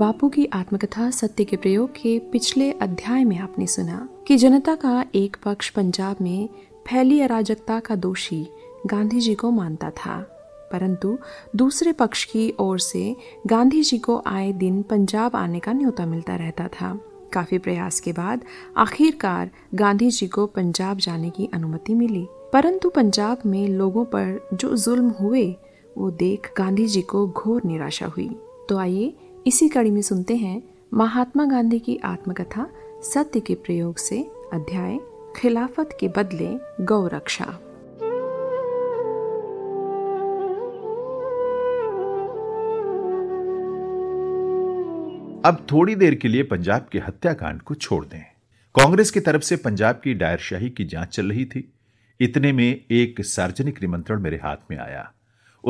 बापू की आत्मकथा सत्य के प्रयोग के पिछले अध्याय में आपने सुना कि जनता का एक पक्ष पंजाब में फैली अराजकता का दोषी गांधी जी को मानता था परंतु दूसरे पक्ष की ओर से गांधी जी को आए दिन पंजाब आने का न्योता मिलता रहता था काफी प्रयास के बाद आखिरकार गांधी जी को पंजाब जाने की अनुमति मिली परंतु पंजाब में लोगों पर जो जुल्म हुए वो देख गांधी जी को घोर निराशा हुई तो आइए इसी कड़ी में सुनते हैं महात्मा गांधी की आत्मकथा सत्य के प्रयोग से अध्याय खिलाफत के बदले गौरक्षा अब थोड़ी देर के लिए पंजाब के हत्याकांड को छोड़ दें कांग्रेस की तरफ से पंजाब की डायरशाही की जांच चल रही थी इतने में एक सार्वजनिक निमंत्रण मेरे हाथ में आया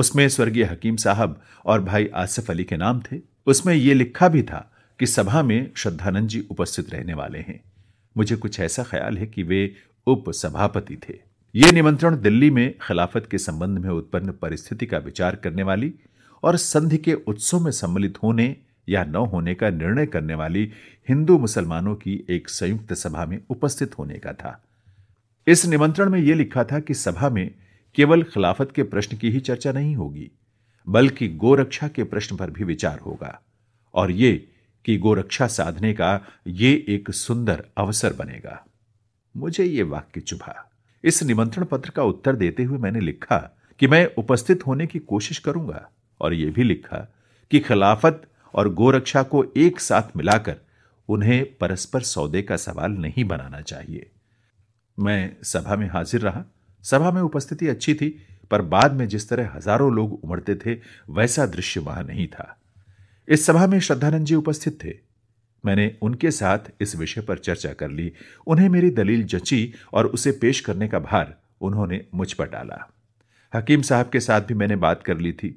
उसमें स्वर्गीय हकीम साहब और भाई आसिफ अली के नाम थे उसमें यह लिखा भी था कि सभा में श्रद्धानंद जी उपस्थित रहने वाले हैं मुझे कुछ ऐसा ख्याल है कि वे उप सभापति थे ये निमंत्रण दिल्ली में खिलाफत के संबंध में उत्पन्न परिस्थिति का विचार करने वाली और संधि के उत्सव में सम्मिलित होने या न होने का निर्णय करने वाली हिंदू मुसलमानों की एक संयुक्त सभा में उपस्थित होने का था इस निमंत्रण में यह लिखा था कि सभा में केवल खिलाफत के प्रश्न की ही चर्चा नहीं होगी बल्कि गोरक्षा के प्रश्न पर भी विचार होगा और ये कि गोरक्षा साधने का ये एक सुंदर अवसर बनेगा मुझे ये वाक्य चुभा इस निमंत्रण पत्र का उत्तर देते हुए मैंने लिखा कि मैं उपस्थित होने की कोशिश करूंगा और यह भी लिखा कि खिलाफत और गोरक्षा को एक साथ मिलाकर उन्हें परस्पर सौदे का सवाल नहीं बनाना चाहिए मैं सभा में हाजिर रहा सभा में उपस्थिति अच्छी थी पर बाद में जिस तरह हजारों लोग उमड़ते थे वैसा दृश्य वहां नहीं था इस सभा में श्रद्धानंद जी उपस्थित थे मैंने उनके साथ इस विषय पर चर्चा कर ली उन्हें मेरी दलील जची और उसे पेश करने का भार उन्होंने मुझ पर डाला हकीम साहब के साथ भी मैंने बात कर ली थी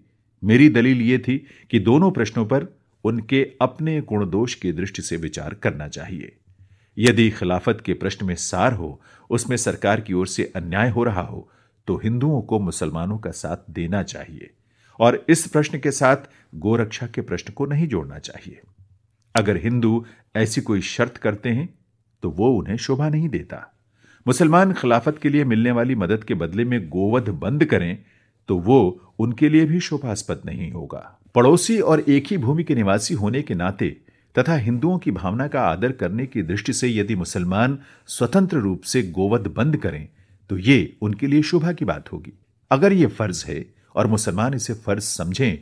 मेरी दलील ये थी कि दोनों प्रश्नों पर उनके अपने गुण दोष की दृष्टि से विचार करना चाहिए यदि खिलाफत के प्रश्न में सार हो उसमें सरकार की ओर से अन्याय हो रहा हो तो हिंदुओं को मुसलमानों का साथ देना चाहिए और इस प्रश्न के साथ गोरक्षा के प्रश्न को नहीं जोड़ना चाहिए अगर हिंदू ऐसी कोई शर्त करते हैं तो वो उन्हें शोभा नहीं देता मुसलमान खिलाफत के लिए मिलने वाली मदद के बदले में गोवध बंद करें तो वो उनके लिए भी शोभास्पद नहीं होगा पड़ोसी और एक ही भूमि के निवासी होने के नाते तथा हिंदुओं की भावना का आदर करने की दृष्टि से यदि मुसलमान स्वतंत्र रूप से गोवध बंद करें तो ये उनके लिए शोभा की बात होगी अगर ये फर्ज है और मुसलमान इसे फर्ज समझें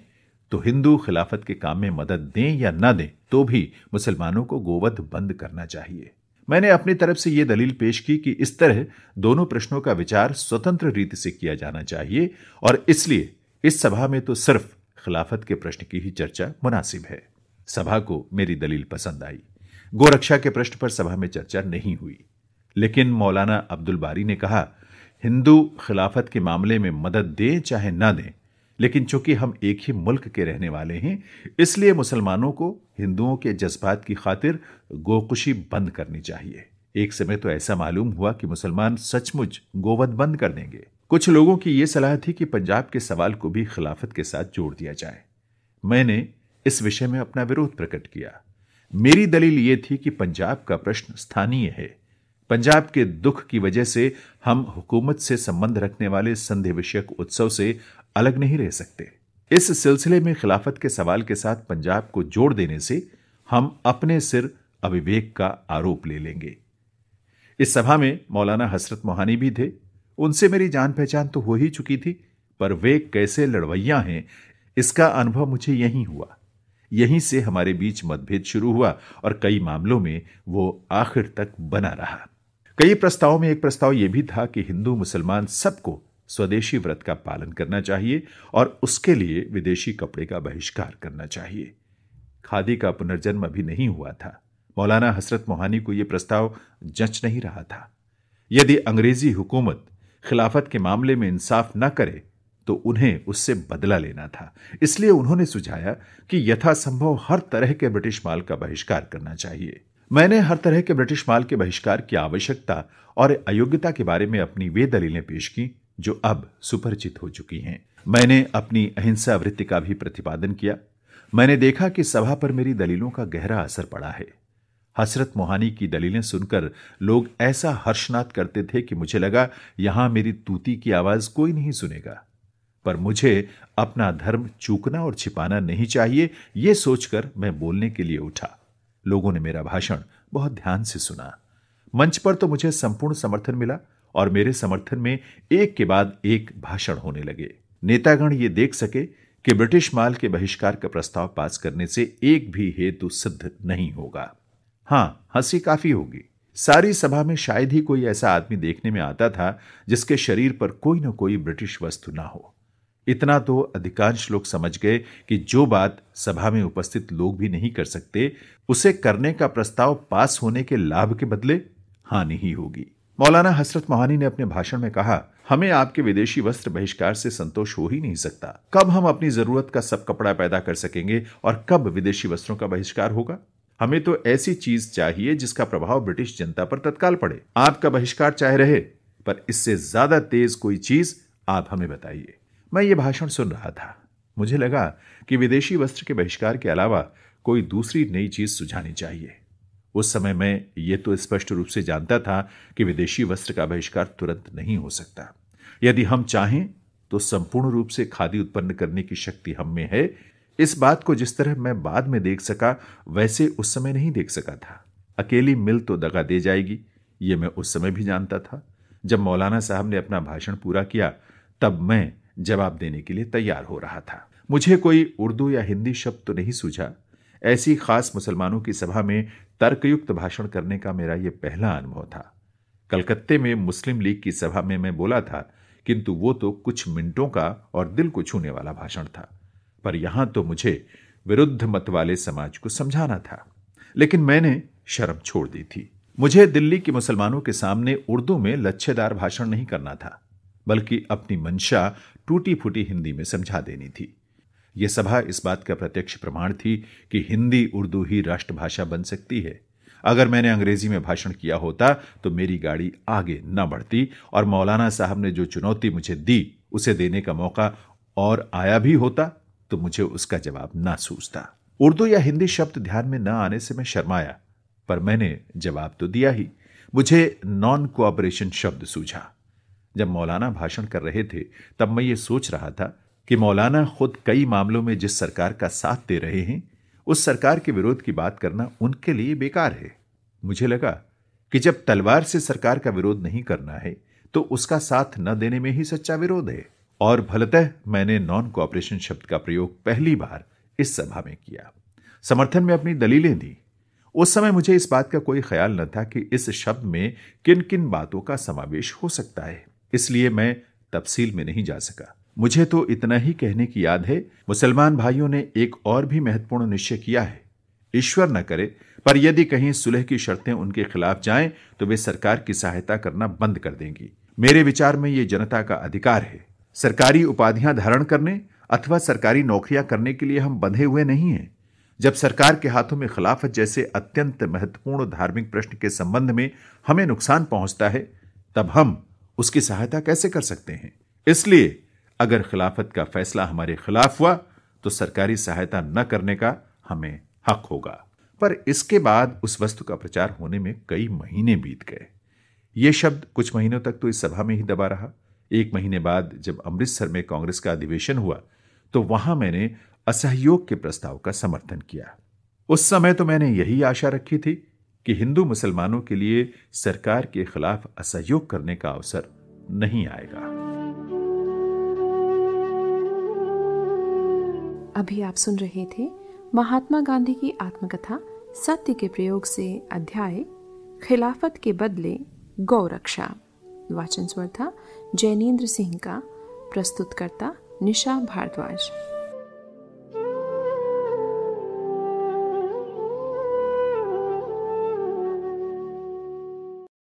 तो हिंदू खिलाफत के काम में मदद दें या ना दें तो भी मुसलमानों को गोवध बंद करना चाहिए मैंने अपनी तरफ से यह दलील पेश की कि इस तरह दोनों प्रश्नों का विचार स्वतंत्र रीति से किया जाना चाहिए और इसलिए इस सभा में तो सिर्फ खिलाफत के प्रश्न की ही चर्चा मुनासिब है सभा को मेरी दलील पसंद आई गोरक्षा के प्रश्न पर सभा में चर्चा नहीं हुई लेकिन मौलाना अब्दुल बारी ने कहा हिंदू खिलाफत के मामले में मदद दें चाहे ना दें लेकिन चूंकि हम एक ही मुल्क के रहने वाले हैं इसलिए मुसलमानों को हिंदुओं के जज्बात की खातिर गोकुशी बंद करनी चाहिए एक समय तो ऐसा मालूम हुआ कि मुसलमान सचमुच गोवध बंद कर देंगे कुछ लोगों की यह सलाह थी कि पंजाब के सवाल को भी खिलाफत के साथ जोड़ दिया जाए मैंने इस विषय में अपना विरोध प्रकट किया मेरी दलील ये थी कि पंजाब का प्रश्न स्थानीय है पंजाब के दुख की वजह से हम हुकूमत से संबंध रखने वाले संधि विषयक उत्सव से अलग नहीं रह सकते इस सिलसिले में खिलाफत के सवाल के साथ पंजाब को जोड़ देने से हम अपने सिर अविवेक का आरोप ले लेंगे इस सभा में मौलाना हसरत मोहानी भी थे उनसे मेरी जान पहचान तो हो ही चुकी थी पर वे कैसे लड़वैया हैं इसका अनुभव मुझे यहीं हुआ यहीं से हमारे बीच मतभेद शुरू हुआ और कई मामलों में वो आखिर तक बना रहा कई प्रस्तावों में एक प्रस्ताव यह भी था कि हिंदू मुसलमान सबको स्वदेशी व्रत का पालन करना चाहिए और उसके लिए विदेशी कपड़े का बहिष्कार करना चाहिए खादी का पुनर्जन्म अभी नहीं हुआ था मौलाना हसरत मोहानी को यह प्रस्ताव जंच नहीं रहा था यदि अंग्रेजी हुकूमत खिलाफत के मामले में इंसाफ न करे तो उन्हें उससे बदला लेना था इसलिए उन्होंने सुझाया कि यथासंभव हर तरह के ब्रिटिश माल का बहिष्कार करना चाहिए मैंने हर तरह के ब्रिटिश माल के बहिष्कार की आवश्यकता और अयोग्यता के बारे में अपनी वे दलीलें पेश की जो अब सुपरिचित हो चुकी हैं मैंने अपनी अहिंसा वृत्ति का भी प्रतिपादन किया मैंने देखा कि सभा पर मेरी दलीलों का गहरा असर पड़ा है हसरत मोहानी की दलीलें सुनकर लोग ऐसा हर्षनाथ करते थे कि मुझे लगा यहां मेरी तूती की आवाज कोई नहीं सुनेगा पर मुझे अपना धर्म चूकना और छिपाना नहीं चाहिए यह सोचकर मैं बोलने के लिए उठा लोगों ने मेरा भाषण बहुत ध्यान से सुना मंच पर तो मुझे संपूर्ण समर्थन मिला और मेरे समर्थन में एक के बाद एक भाषण होने लगे नेतागण ये देख सके कि ब्रिटिश माल के बहिष्कार का प्रस्ताव पास करने से एक भी हेतु सिद्ध नहीं होगा हां हंसी काफी होगी सारी सभा में शायद ही कोई ऐसा आदमी देखने में आता था जिसके शरीर पर कोई ना कोई ब्रिटिश वस्तु ना हो इतना तो अधिकांश लोग समझ गए कि जो बात सभा में उपस्थित लोग भी नहीं कर सकते उसे करने का प्रस्ताव पास होने के लाभ के बदले हानि ही होगी मौलाना हसरत मोहानी ने अपने भाषण में कहा हमें आपके विदेशी वस्त्र बहिष्कार से संतोष हो ही नहीं सकता कब हम अपनी जरूरत का सब कपड़ा पैदा कर सकेंगे और कब विदेशी वस्त्रों का बहिष्कार होगा हमें तो ऐसी चीज चाहिए जिसका प्रभाव ब्रिटिश जनता पर तत्काल पड़े आपका बहिष्कार चाहे रहे पर इससे ज्यादा तेज कोई चीज आप हमें बताइए मैं ये भाषण सुन रहा था मुझे लगा कि विदेशी वस्त्र के बहिष्कार के अलावा कोई दूसरी नई चीज सुझानी चाहिए उस समय मैं ये तो स्पष्ट रूप से जानता था कि विदेशी वस्त्र का बहिष्कार तुरंत नहीं हो सकता यदि हम चाहें तो संपूर्ण रूप से खादी उत्पन्न करने की शक्ति हम में है इस बात को जिस तरह मैं बाद में देख सका वैसे उस समय नहीं देख सका था अकेली मिल तो दगा दे जाएगी ये मैं उस समय भी जानता था जब मौलाना साहब ने अपना भाषण पूरा किया तब मैं जवाब देने के लिए तैयार हो रहा था मुझे कोई उर्दू या हिंदी शब्द तो नहीं सूझा ऐसी खास मुसलमानों की सभा में तर्कयुक्त भाषण करने का मेरा यह पहला अनुभव था कलकत्ते में मुस्लिम लीग की सभा में मैं बोला था किंतु वो तो कुछ मिनटों का और दिल को छूने वाला भाषण था पर यहां तो मुझे विरुद्ध मत वाले समाज को समझाना था लेकिन मैंने शर्म छोड़ दी थी मुझे दिल्ली के मुसलमानों के सामने उर्दू में लच्छेदार भाषण नहीं करना था बल्कि अपनी मंशा टूटी फूटी हिंदी में समझा देनी थी यह सभा इस बात का प्रत्यक्ष प्रमाण थी कि हिंदी उर्दू ही राष्ट्रभाषा बन सकती है अगर मैंने अंग्रेजी में भाषण किया होता तो मेरी गाड़ी आगे न बढ़ती और मौलाना साहब ने जो चुनौती मुझे दी उसे देने का मौका और आया भी होता तो मुझे उसका जवाब ना सूझता उर्दू या हिंदी शब्द ध्यान में न आने से मैं शर्माया पर मैंने जवाब तो दिया ही मुझे नॉन कोऑपरेशन शब्द सूझा जब मौलाना भाषण कर रहे थे तब मैं ये सोच रहा था कि मौलाना खुद कई मामलों में जिस सरकार का साथ दे रहे हैं उस सरकार के विरोध की बात करना उनके लिए बेकार है मुझे लगा कि जब तलवार से सरकार का विरोध नहीं करना है तो उसका साथ न देने में ही सच्चा विरोध है और भलतः मैंने नॉन कॉपरेशन शब्द का प्रयोग पहली बार इस सभा में किया समर्थन में अपनी दलीलें दी उस समय मुझे इस बात का कोई ख्याल न था कि इस शब्द में किन किन बातों का समावेश हो सकता है इसलिए मैं तफसील में नहीं जा सका मुझे तो इतना ही कहने की याद है मुसलमान भाइयों ने एक और भी महत्वपूर्ण निश्चय किया है ईश्वर न करे पर यदि कहीं सुलह की शर्तें उनके खिलाफ जाएं तो वे सरकार की सहायता करना बंद कर देंगी मेरे विचार में ये जनता का अधिकार है सरकारी उपाधियां धारण करने अथवा सरकारी नौकरियां करने के लिए हम बंधे हुए नहीं हैं जब सरकार के हाथों में खिलाफत जैसे अत्यंत महत्वपूर्ण धार्मिक प्रश्न के संबंध में हमें नुकसान पहुंचता है तब हम उसकी सहायता कैसे कर सकते हैं इसलिए अगर खिलाफत का फैसला हमारे खिलाफ हुआ तो सरकारी सहायता न करने का हमें हक होगा पर इसके बाद उस वस्तु का प्रचार होने में कई महीने बीत गए ये शब्द कुछ महीनों तक तो इस सभा में ही दबा रहा एक महीने बाद जब अमृतसर में कांग्रेस का अधिवेशन हुआ तो वहां मैंने असहयोग के प्रस्ताव का समर्थन किया उस समय तो मैंने यही आशा रखी थी कि हिंदू मुसलमानों के लिए सरकार के खिलाफ असहयोग करने का अवसर नहीं आएगा अभी आप सुन रहे थे महात्मा गांधी की आत्मकथा सत्य के प्रयोग से अध्याय खिलाफत के बदले गौ रक्षा वाचन स्वर था जैनेन्द्र सिंह का प्रस्तुतकर्ता निशा भारद्वाज